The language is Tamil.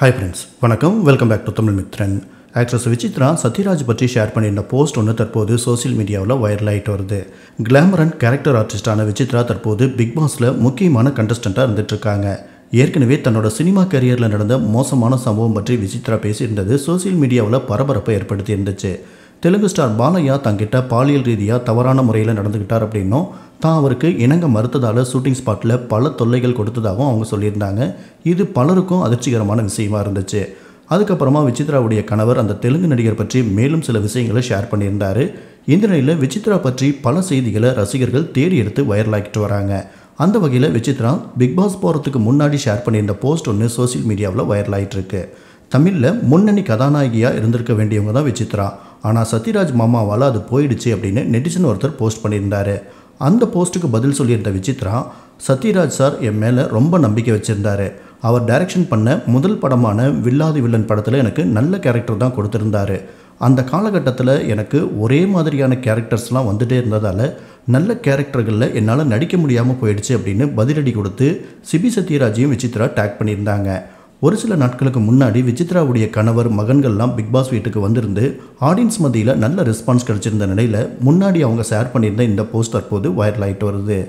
ஹாய் ஃப்ரெண்ட்ஸ் வணக்கம் welcome back to Tamil Mithran actress Vichitra Sathyaraj பற்றி ஷேர் பண்ணியிருந்த போஸ்ட் ஒன்று தற்போது சோசியல் மீடியாவில் வைரல் ஆகிட்டு வருது கிளாமர் அண்ட் கேரக்டர் ஆர்டிஸ்டான விசித்ரா தற்போது பிக் பாஸில் முக்கியமான கண்டஸ்டண்ட்டாக இருந்துகிட்ருக்காங்க ஏற்கனவே தன்னோட சினிமா கரியரில் நடந்த மோசமான சம்பவம் பற்றி விசித்ரா பேசியிருந்தது சோசியல் மீடியாவில் பரபரப்பை ஏற்படுத்தி இருந்துச்சு தெலுங்கு ஸ்டார் பாலையா தங்கிட்ட பாலியல் ரீதியாக தவறான முறையில் நடந்துக்கிட்டார் அப்படின்னும் தான் அவருக்கு இணங்க மறுத்ததால் ஷூட்டிங் ஸ்பாட்டில் பல தொல்லைகள் கொடுத்ததாகவும் அவங்க சொல்லியிருந்தாங்க இது பலருக்கும் அதிர்ச்சிகரமான விஷயமா இருந்துச்சு அதுக்கப்புறமா விசித்ராவுடைய கணவர் அந்த தெலுங்கு நடிகர் பற்றி மேலும் சில விஷயங்களை ஷேர் பண்ணியிருந்தார் இந்த நிலையில் விசித்ரா பற்றி பல செய்திகளை ரசிகர்கள் தேடி எடுத்து வைரலாகிட்டு வராங்க அந்த வகையில் விசித்ரா பிக்பாஸ் போகிறதுக்கு முன்னாடி ஷேர் பண்ணியிருந்த போஸ்ட் ஒன்று சோசியல் மீடியாவில் வைரலாகிட்டு இருக்கு தமிழில் முன்னணி கதாநாயகியாக இருந்திருக்க வேண்டியவங்க தான் விசித்ரா ஆனால் சத்யராஜ் மாமாவால் அது போயிடுச்சு அப்படின்னு நெட்டிசன் ஒருத்தர் போஸ்ட் பண்ணியிருந்தார் அந்த போஸ்ட்டுக்கு பதில் சொல்லியிருந்த விசித்ரா சத்யராஜ் சார் என் மேலே ரொம்ப நம்பிக்கை வச்சுருந்தார் அவர் டைரக்ஷன் பண்ண முதல் படமான வில்லாதி வில்லன் படத்தில் எனக்கு நல்ல கேரக்டர் தான் கொடுத்துருந்தாரு அந்த காலகட்டத்தில் எனக்கு ஒரே மாதிரியான கேரக்டர்ஸ்லாம் வந்துகிட்டே இருந்ததால் நல்ல கேரக்டர்களில் என்னால் நடிக்க முடியாமல் போயிடுச்சு அப்படின்னு பதிலடி கொடுத்து சிபி சத்யராஜையும் விசித்ரா டேக் பண்ணியிருந்தாங்க ஒரு சில நாட்களுக்கு முன்னாடி விசித்ராவுடைய கணவர் மகன்கள்லாம் பிக் பாஸ் வீட்டுக்கு வந்திருந்து ஆடியன்ஸ் மத்தியில் நல்ல ரெஸ்பான்ஸ் கிடைச்சிருந்த நிலையில் முன்னாடி அவங்க ஷேர் பண்ணியிருந்த இந்த போஸ்ட் தற்போது வைரல் ஆகிட்டு வருது